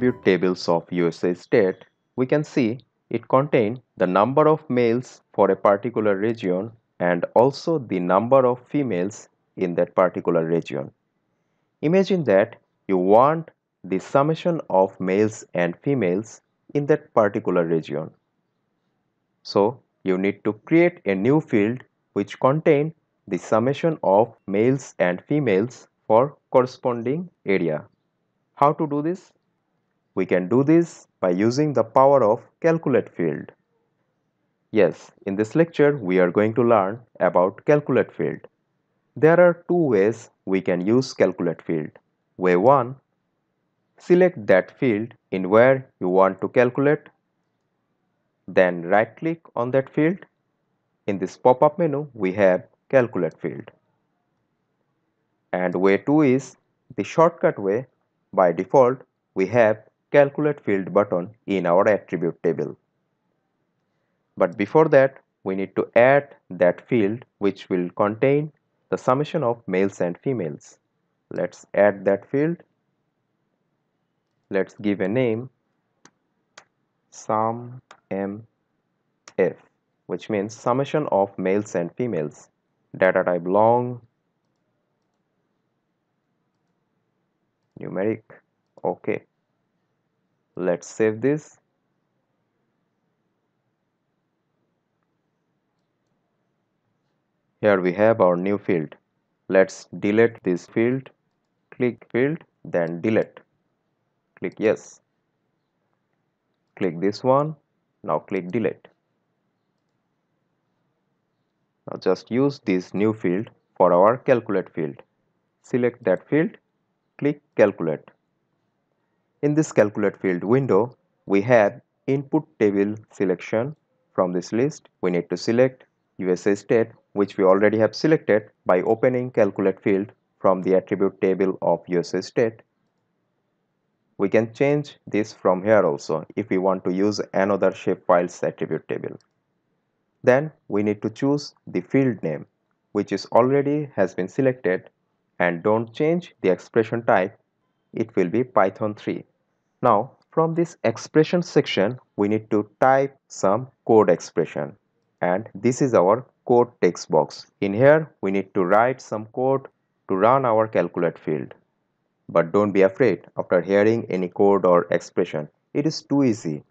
attribute tables of USA state, we can see it contains the number of males for a particular region and also the number of females in that particular region. Imagine that you want the summation of males and females in that particular region. So you need to create a new field which contain the summation of males and females for corresponding area. How to do this? We can do this by using the power of calculate field. Yes, in this lecture we are going to learn about calculate field. There are two ways we can use calculate field. Way 1. Select that field in where you want to calculate. Then right click on that field. In this pop-up menu we have calculate field. And way 2 is the shortcut way. By default we have calculate field button in our attribute table. But before that, we need to add that field which will contain the summation of males and females. Let's add that field. Let's give a name sum m f which means summation of males and females data type long numeric okay let's save this here we have our new field let's delete this field click field then delete click yes click this one now click delete now just use this new field for our calculate field select that field click calculate in this calculate field window, we have input table selection from this list. We need to select USA state, which we already have selected by opening calculate field from the attribute table of USA state. We can change this from here also if we want to use another shapefiles attribute table. Then we need to choose the field name which is already has been selected and don't change the expression type it will be python 3 now from this expression section we need to type some code expression and this is our code text box. In here we need to write some code to run our calculate field. But don't be afraid after hearing any code or expression. It is too easy.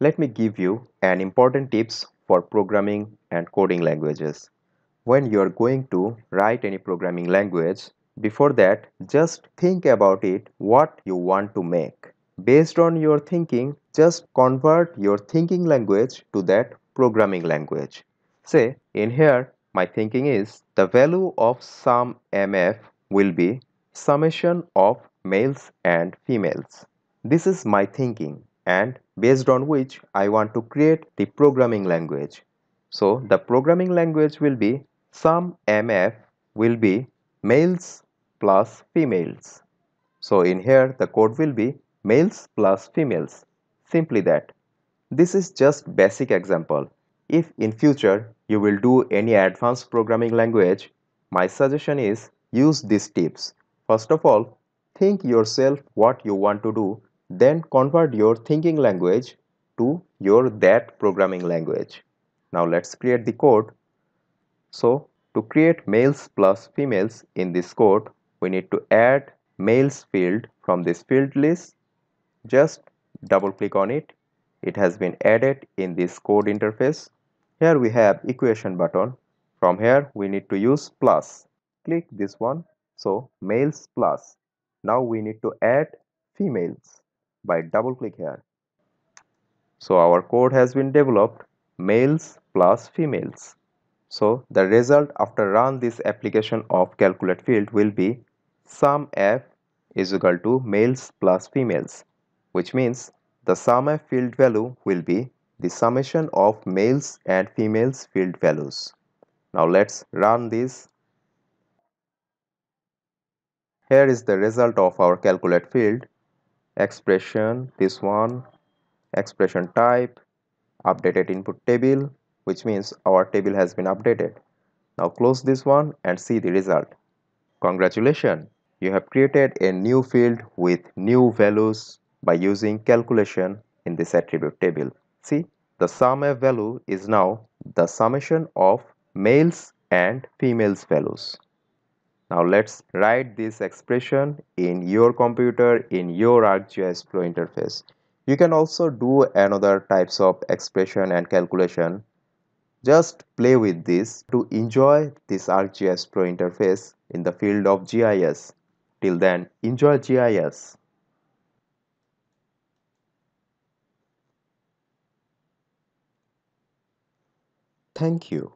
Let me give you an important tips for programming and coding languages. When you are going to write any programming language, before that just think about it what you want to make Based on your thinking, just convert your thinking language to that programming language. Say, in here, my thinking is the value of sum MF will be summation of males and females. This is my thinking and based on which I want to create the programming language. So the programming language will be sum MF will be males plus females. So in here the code will be males plus females. Simply that. This is just basic example. If in future you will do any advanced programming language, my suggestion is use these tips. First of all, think yourself what you want to do, then convert your thinking language to your that programming language. Now let's create the code. So to create males plus females in this code, we need to add males field from this field list just double click on it it has been added in this code interface here we have equation button from here we need to use plus click this one so males plus now we need to add females by double click here so our code has been developed males plus females so the result after run this application of calculate field will be sum f is equal to males plus females which means the summer field value will be the summation of males and females field values. Now let's run this. Here is the result of our calculate field expression this one expression type updated input table which means our table has been updated. Now close this one and see the result. Congratulations, you have created a new field with new values by using calculation in this attribute table. See, the sum of value is now the summation of males and females values. Now let's write this expression in your computer in your ArcGIS Pro interface. You can also do another types of expression and calculation. Just play with this to enjoy this ArcGIS Pro interface in the field of GIS. Till then, enjoy GIS. Thank you.